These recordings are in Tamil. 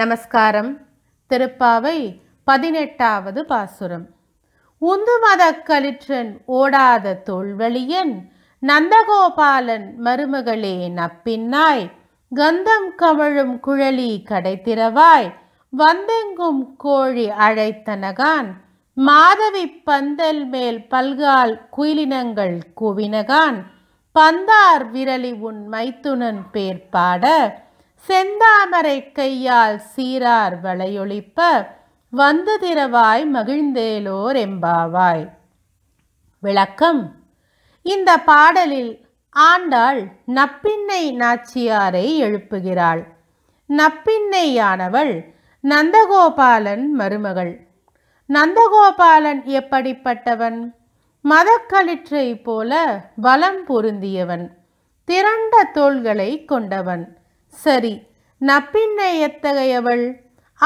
நமஸ்காரம் திருப்பாவை பதினெட்டாவது பாசுரம் உந்துமத கலிற்றன் ஓடாத தோல்வழியன் நந்தகோபாலன் மருமகளே நப்பின்னாய் கந்தம் கமழும் குழலி கடைத்திரவாய் வந்தெங்கும் கோழி அழைத்தனகான் மாதவி பந்தல் மேல் பல்கால் குயிலினங்கள் குவினகான் பந்தார் விரலி உன் மைத்துனன் பேர் பாட செந்தாமரை கையால் சீரார் வளையொழிப்ப வந்து திரவாய் மகிழ்ந்தேலோர் எம்பாவாய் விளக்கம் இந்த பாடலில் ஆண்டாள் நப்பின்னை நாச்சியாரை எழுப்புகிறாள் நப்பின்னையானவள் நந்தகோபாலன் மருமகள் நந்தகோபாலன் எப்படிப்பட்டவன் மதக்களிற்றை போல பலம் பொருந்தியவன் திரண்ட தோள்களை கொண்டவன் சரி நப்பின்னை எத்தகையவள்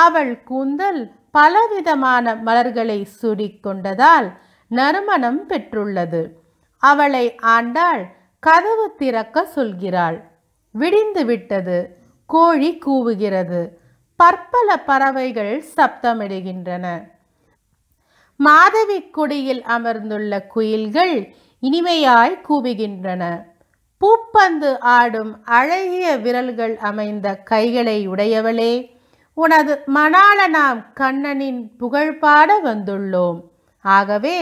அவள் கூந்தல் பலவிதமான மலர்களை சுடிக்கொண்டதால் நறுமணம் பெற்றுள்ளது அவளை ஆண்டாள் கதவு திறக்க சொல்கிறாள் விடிந்து விட்டது கோழி கூவுகிறது பற்பல பறவைகள் சப்தமிடுகின்றன மாதவி குடியில் அமர்ந்துள்ள குயில்கள் இனிமையாய் கூவுகின்றன பூப்பந்து ஆடும் அழகிய விரல்கள் அமைந்த கைகளை உடையவளே உனது மணால நாம் கண்ணனின் பாட வந்துள்ளோம் ஆகவே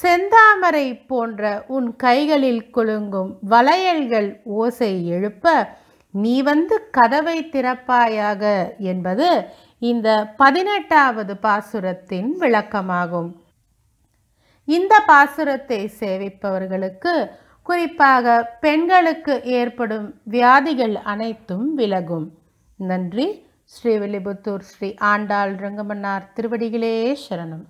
செந்தாமரை போன்ற உன் கைகளில் குலுங்கும் வளையல்கள் ஓசை எழுப்ப நீ வந்து கதவை திறப்பாயாக என்பது இந்த பதினெட்டாவது பாசுரத்தின் விளக்கமாகும் இந்த பாசுரத்தை சேவிப்பவர்களுக்கு குறிப்பாக பெண்களுக்கு ஏற்படும் வியாதிகள் அனைத்தும் விலகும் நன்றி ஸ்ரீவில்லிபுத்தூர் ஸ்ரீ ஆண்டாள் ரங்கமன்னார் திருவடிகளே சரணம்